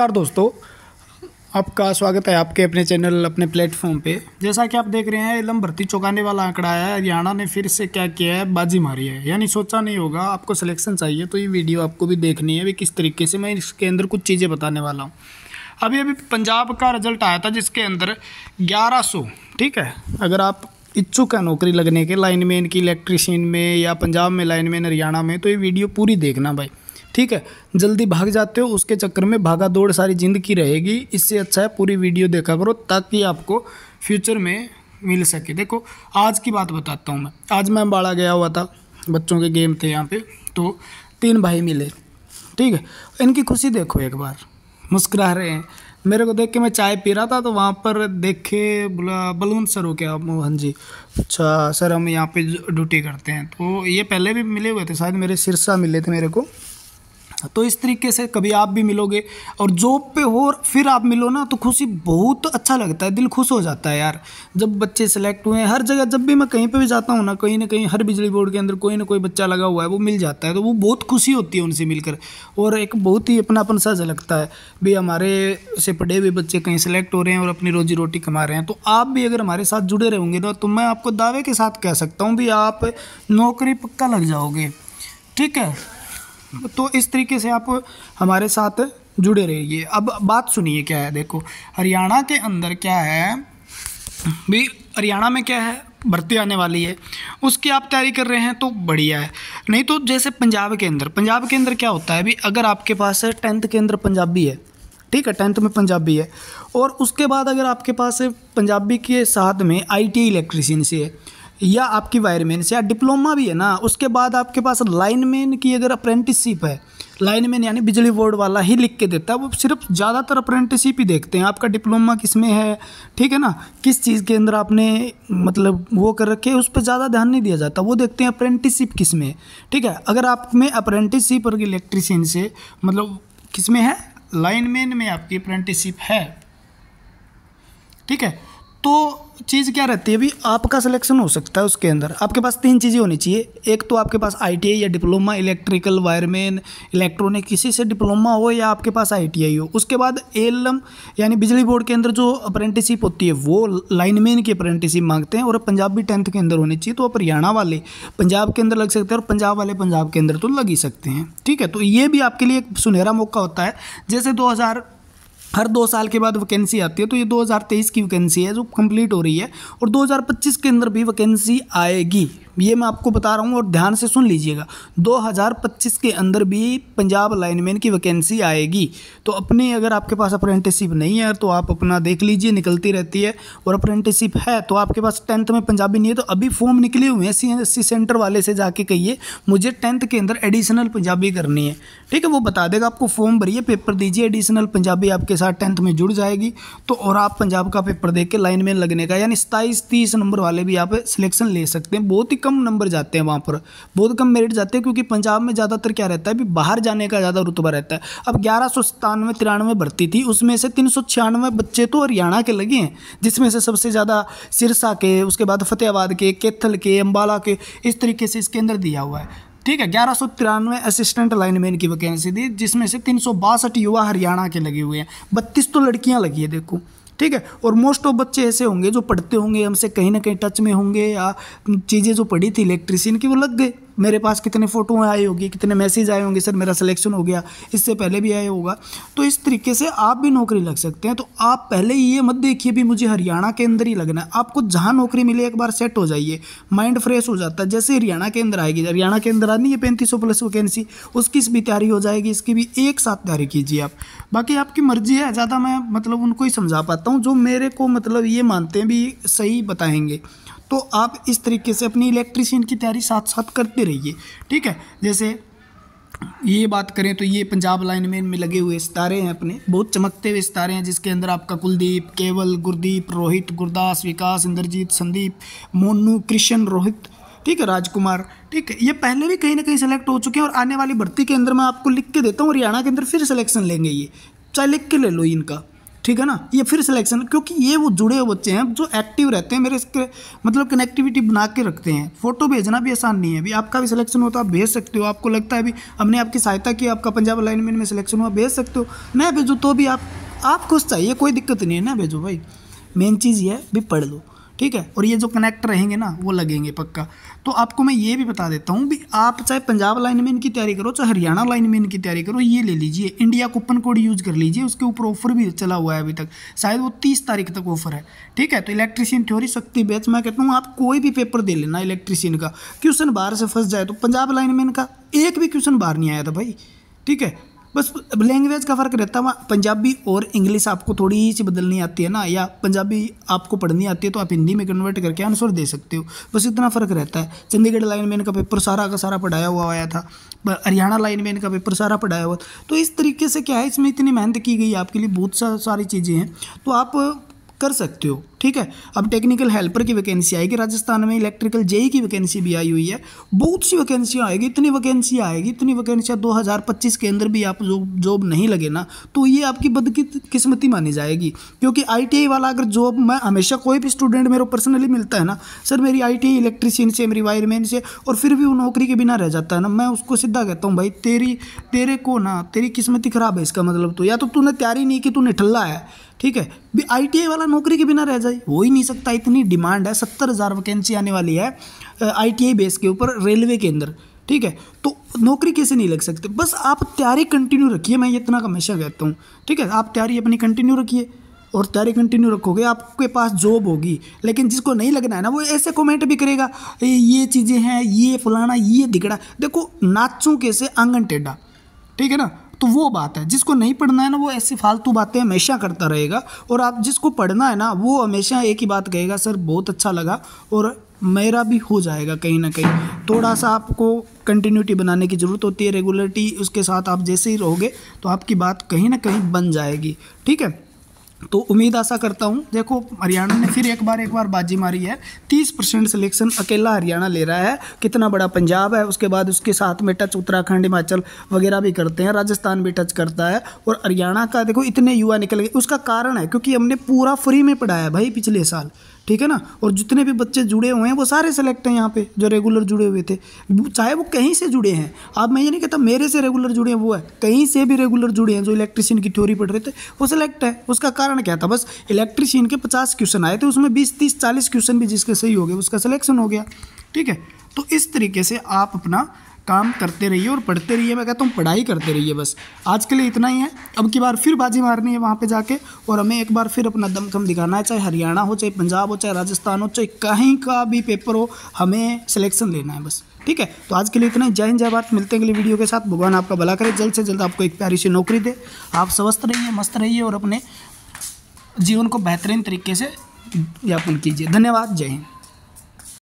नमस्कार दोस्तों आपका स्वागत है आपके अपने चैनल अपने प्लेटफॉर्म पे जैसा कि आप देख रहे हैं एकदम भर्ती चौंकाने वाला आंकड़ा है हरियाणा ने फिर से क्या किया है बाजी मारी है यानी सोचा नहीं होगा आपको सिलेक्शन चाहिए तो ये वीडियो आपको भी देखनी है भी किस तरीके से मैं इसके अंदर कुछ चीज़ें बताने वाला हूँ अभी अभी पंजाब का रिजल्ट आया था जिसके अंदर ग्यारह ठीक है अगर आप इच्छुक है नौकरी लगने के लाइनमैन की इलेक्ट्रिशियन में या पंजाब में लाइनमैन हरियाणा में तो ये वीडियो पूरी देखना भाई ठीक है जल्दी भाग जाते हो उसके चक्कर में भागा दौड़ सारी ज़िंदगी रहेगी इससे अच्छा है पूरी वीडियो देखा करो ताकि आपको फ्यूचर में मिल सके देखो आज की बात बताता हूँ मैं आज मैं बाड़ा गया हुआ था बच्चों के गेम थे यहाँ पे तो तीन भाई मिले ठीक है इनकी खुशी देखो एक बार मुस्कुरा रहे हैं मेरे को देख के मैं चाय पी रहा था तो वहाँ पर देखे बोला बलवंत सर हो क्या मोहन जी अच्छा सर हम यहाँ पे ड्यूटी करते हैं तो ये पहले भी मिले हुए थे शायद मेरे सिरसा मिले थे मेरे को तो इस तरीके से कभी आप भी मिलोगे और जॉब पे हो और फिर आप मिलो ना तो खुशी बहुत अच्छा लगता है दिल खुश हो जाता है यार जब बच्चे सेलेक्ट हुए हैं हर जगह जब भी मैं कहीं पे भी जाता हूँ ना कहीं ना कहीं हर बिजली बोर्ड के अंदर कोई ना कोई बच्चा लगा हुआ है वो मिल जाता है तो वो बहुत खुशी होती है उनसे मिलकर और एक बहुत ही अपनापन सा लगता है भी हमारे से पढ़े हुए बच्चे कहीं सेलेक्ट हो रहे हैं और अपनी रोजी रोटी कमा रहे हैं तो आप भी अगर हमारे साथ जुड़े रहोगे ना तो मैं आपको दावे के साथ कह सकता हूँ भी आप नौकरी पक्का लग जाओगे ठीक है तो इस तरीके से आप हमारे साथ जुड़े रहिए अब बात सुनिए क्या है देखो हरियाणा के अंदर क्या है भी हरियाणा में क्या है भर्ती आने वाली है उसकी आप तैयारी कर रहे हैं तो बढ़िया है नहीं तो जैसे पंजाब के अंदर पंजाब के अंदर क्या होता है भी अगर आपके पास टेंथ के अंदर पंजाबी है ठीक है टेंथ में पंजाबी है और उसके बाद अगर आपके पास पंजाबी के साथ में आई टी इलेक्ट्रीशियन से है या आपकी वायरमैन से या डिप्लोमा भी है ना उसके बाद आपके पास लाइनमैन की अगर अप्रेंटिसशिप है लाइनमैन यानी बिजली बोर्ड वाला ही लिख के देता है वो सिर्फ ज़्यादातर अप्रेंटिसशिप ही देखते हैं आपका डिप्लोमा किस में है ठीक है ना किस चीज़ के अंदर आपने मतलब वो कर रखे उस पर ज़्यादा ध्यान नहीं दिया जाता वो देखते हैं अप्रेंटिसशिप किस में ठीक है अगर आप में अप्रेंटिसशिप और इलेक्ट्रिशियन से मतलब किस में है लाइनमैन में आपकी अप्रेंटिसशिप है ठीक है तो चीज़ क्या रहती है अभी आपका सिलेक्शन हो सकता है उसके अंदर आपके पास तीन चीज़ें होनी चाहिए एक तो आपके पास आई या डिप्लोमा इलेक्ट्रिकल वायरमैन इलेक्ट्रॉनिक किसी से डिप्लोमा हो या आपके पास आई हो उसके बाद एलम यानी बिजली बोर्ड के अंदर जो अप्रेंटिसिप होती है वो लाइनमैन की अप्रेंटिसिप मांगते हैं और पंजाबी टेंथ के अंदर होनी चाहिए तो आप हरियाणा वाले पंजाब के अंदर लग सकते हैं और पंजाब वाले पंजाब के अंदर तो लग ही सकते हैं ठीक है तो ये भी आपके लिए एक सुनहरा मौका होता है जैसे दो हर दो साल के बाद वैकेंसी आती है तो ये 2023 की वैकेंसी है जो कंप्लीट हो रही है और 2025 के अंदर भी वैकेंसी आएगी ये मैं आपको बता रहा हूँ और ध्यान से सुन लीजिएगा 2025 के अंदर भी पंजाब लाइनमैन की वैकेंसी आएगी तो अपने अगर आपके पास अप्रेंटिसशिप नहीं है तो आप अपना देख लीजिए निकलती रहती है और अप्रेंटिसशिप है तो आपके पास टेंथ में पंजाबी नहीं है तो अभी फॉर्म निकले हुए हैं सी एस सेंटर वाले से जाके कहिए मुझे टेंथ के अंदर एडिशनल पंजाबी करनी है ठीक है वो बता देगा आपको फॉर्म भरिए पेपर दीजिए एडिशनल पंजाबी आपके साथ टेंथ में जुड़ जाएगी तो और आप पंजाब का पेपर देख के लाइन लगने का यानी सताईस तीस नंबर वाले भी आप सिलेक्शन ले सकते हैं बहुत ही कम नंबर जाते हैं वहाँ पर बहुत कम मेरिट जाते हैं क्योंकि पंजाब में ज़्यादातर क्या रहता है अभी बाहर जाने का ज़्यादा रुतबा रहता है अब ग्यारह सौ सतानवे तिरानवे भर्ती थी उसमें से तीन सौ छियानवे बच्चे तो हरियाणा के लगे हैं जिसमें से सबसे ज़्यादा सिरसा के उसके बाद फतेहाबाद के कैथल के अम्बाला के इस तरीके से इसके अंदर दिया हुआ है ठीक है ग्यारह सौ तिरानवे असिस्टेंट लाइनमैन की वैकेंसी थी जिसमें से तीन सौ बासठ युवा हरियाणा के लगे हुए हैं बत्तीस तो लड़कियां लगी है देखो ठीक है और मोस्ट ऑफ बच्चे ऐसे होंगे जो पढ़ते होंगे हमसे कहीं ना कहीं टच में होंगे या चीज़ें जो पढ़ी थी इलेक्ट्रिसियन की वो लग गए मेरे पास कितने फ़ोटो आए होगी कितने मैसेज आए होंगे सर मेरा सिलेक्शन हो गया इससे पहले भी आया होगा तो इस तरीके से आप भी नौकरी लग सकते हैं तो आप पहले ये मत देखिए भी मुझे हरियाणा के अंदर ही लगना है आपको जहाँ नौकरी मिले एक बार सेट हो जाइए माइंड फ्रेश हो जाता है जैसे हरियाणा के अंदर आएगी हरियाणा के अंदर आनी है पैंतीस प्लस वैकेंसी उसकी भी तैयारी हो जाएगी इसकी भी एक साथ तैयारी कीजिए आप बाकी आपकी मर्जी है ज़्यादा मैं मतलब उनको ही समझा पाता हूँ जो मेरे को मतलब ये मानते हैं भी सही बताएंगे तो आप इस तरीके से अपनी इलेक्ट्रिशियन की तैयारी साथ साथ करते रहिए ठीक है जैसे ये बात करें तो ये पंजाब लाइन में इनमें लगे हुए सितारे हैं अपने बहुत चमकते हुए सितारे हैं जिसके अंदर आपका कुलदीप केवल गुरदीप रोहित गुरदास विकास इंद्रजीत संदीप मोनू कृष्ण रोहित ठीक है राजकुमार ठीक है ये पहले भी कहीं ना कहीं सेलेक्ट हो चुके हैं और आने वाली भर्ती के अंदर मैं आपको लिख के देता हूँ हरियाणा के अंदर फिर सिलेक्शन लेंगे ये चाहे लिख के ले लो इनका ठीक है ना ये फिर सिलेक्शन क्योंकि ये वो जुड़े हुए बच्चे हैं जो एक्टिव रहते हैं मेरे इसके मतलब कनेक्टिविटी बना के रखते हैं फोटो भेजना भी आसान नहीं है अभी आपका भी सिलेक्शन हो तो आप भेज सकते हो आपको लगता है अभी हमने आपकी सहायता की आपका पंजाब अलाइनमेंट में सिलेक्शन हुआ भेज सकते हो मैं भेजूँ तो भी आप आप खुश चाहिए कोई दिक्कत नहीं है ना भेजो भाई मेन चीज़ ये है भी पढ़ लो ठीक है और ये जो कनेक्ट रहेंगे ना वो लगेंगे पक्का तो आपको मैं ये भी बता देता हूँ भी आप चाहे पंजाब लाइन में इनकी तैयारी करो चाहे हरियाणा लाइन में इनकी तैयारी करो ये ले लीजिए इंडिया कूपन कोड यूज़ कर लीजिए उसके ऊपर ऑफर भी चला हुआ है अभी तक शायद वो तीस तारीख तक ऑफर है ठीक है तो इलेक्ट्रिशियन थ्योरी शक्ति बेच मैं कहता हूँ आप कोई भी पेपर दे लेना इलेक्ट्रीशियन का क्वेश्चन बाहर से फंस जाए तो पंजाब लाइन में इनका एक भी क्वेश्चन बाहर नहीं आया था भाई ठीक है बस लैंग्वेज का फ़र्क रहता है पंजाबी और इंग्लिश आपको थोड़ी सी बदलनी आती है ना या पंजाबी आपको पढ़नी आती है तो आप हिंदी में कन्वर्ट करके आंसर दे सकते हो बस इतना फ़र्क रहता है चंडीगढ़ लाइन में इनका पेपर सारा का सारा पढ़ाया हुआ आया था हरियाणा लाइन में इनका पेपर सारा पढ़ाया हुआ तो इस तरीके से क्या है इसमें इतनी मेहनत की गई आपके लिए बहुत सा सारी चीज़ें हैं तो आप कर सकते हो ठीक है अब टेक्निकल हेल्पर की वैकेंसी आएगी राजस्थान में इलेक्ट्रिकल जेई e की वैकेंसी भी आई हुई है बहुत सी वैकेंसियाँ आएगी इतनी वैकेंसी आएगी इतनी वैकेंसियाँ 2025 के अंदर भी आप जॉब जॉब नहीं लगे ना तो ये आपकी बदकिस्मती मानी जाएगी क्योंकि आई वाला अगर जॉब मैं हमेशा कोई भी स्टूडेंट मेरे पर्सनली मिलता है ना सर मेरी आई इलेक्ट्रीशियन से मेरी वायरमैन से और फिर भी वो नौकरी के बिना रह जाता है ना मैं उसको सीधा कहता हूँ भाई तेरी तेरे को ना तेरी किस्मती ख़राब है इसका मतलब तो या तो तूने तैयारी नहीं की तू निठल्ला है ठीक है भी आई वाला नौकरी के बिना रह जाए हो ही नहीं सकता इतनी डिमांड है सत्तर हज़ार वैकेंसी आने वाली है आई बेस के ऊपर रेलवे के अंदर ठीक है तो नौकरी कैसे नहीं लग सकते बस आप तैयारी कंटिन्यू रखिए मैं इतना हमेशा कहता हूँ ठीक है आप तैयारी अपनी कंटिन्यू रखिए और तैयारी कंटिन्यू रखोगे आपके पास जॉब होगी लेकिन जिसको नहीं लगना है ना वो ऐसे कमेंट भी करेगा ये चीज़ें हैं ये फलाना ये दिखड़ा देखो नाचों कैसे आंगन टेढ़ा ठीक है ना तो वो बात है जिसको नहीं पढ़ना है ना वो ऐसी फालतू बातें हमेशा करता रहेगा और आप जिसको पढ़ना है ना वो हमेशा एक ही बात कहेगा सर बहुत अच्छा लगा और मेरा भी हो जाएगा कहीं ना कहीं थोड़ा सा आपको कंटिन्यूटी बनाने की ज़रूरत होती है रेगुलरिटी उसके साथ आप जैसे ही रहोगे तो आपकी बात कहीं ना कहीं बन जाएगी ठीक है तो उम्मीद आशा करता हूँ देखो हरियाणा ने फिर एक बार एक बार बाजी मारी है तीस परसेंट सिलेक्शन अकेला हरियाणा ले रहा है कितना बड़ा पंजाब है उसके बाद उसके साथ में टच उत्तराखंड हिमाचल वगैरह भी करते हैं राजस्थान भी टच करता है और हरियाणा का देखो इतने युवा निकल गए उसका कारण है क्योंकि हमने पूरा फ्री में पढ़ाया भाई पिछले साल ठीक है ना और जितने भी बच्चे जुड़े हुए हैं वो सारे सेलेक्ट हैं यहाँ पे जो रेगुलर जुड़े हुए थे चाहे वो कहीं से जुड़े हैं आप मैं ये नहीं कहता मेरे से रेगुलर जुड़े हैं वो है कहीं से भी रेगुलर जुड़े हैं जो इलेक्ट्रिशियन की थ्योरी पढ़ रहे थे वो सेलेक्ट है उसका कारण क्या था बस इलेक्ट्रिशियन के पचास क्वेश्चन आए थे उसमें बीस तीस चालीस क्वेश्चन भी जिसके सही हो गए उसका सिलेक्शन हो गया ठीक है तो इस तरीके से आप अपना काम करते रहिए और पढ़ते रहिए मैं कहता हूँ पढ़ाई करते रहिए बस आज के लिए इतना ही है अब की बार फिर बाजी मारनी है वहाँ पे जाके और हमें एक बार फिर अपना दमखम दिखाना है चाहे हरियाणा हो चाहे पंजाब हो चाहे राजस्थान हो चाहे कहीं का भी पेपर हो हमें सिलेक्शन लेना है बस ठीक है तो आज के लिए इतना ही जय हिंद जय भारत मिलते हैं अगली वीडियो के साथ भगवान आपका भला करे जल्द से जल्द आपको एक प्यारी सी नौकरी दे आप स्वस्थ रहिए मस्त रहिए और अपने जीवन को बेहतरीन तरीके से यापन कीजिए धन्यवाद जय हिंद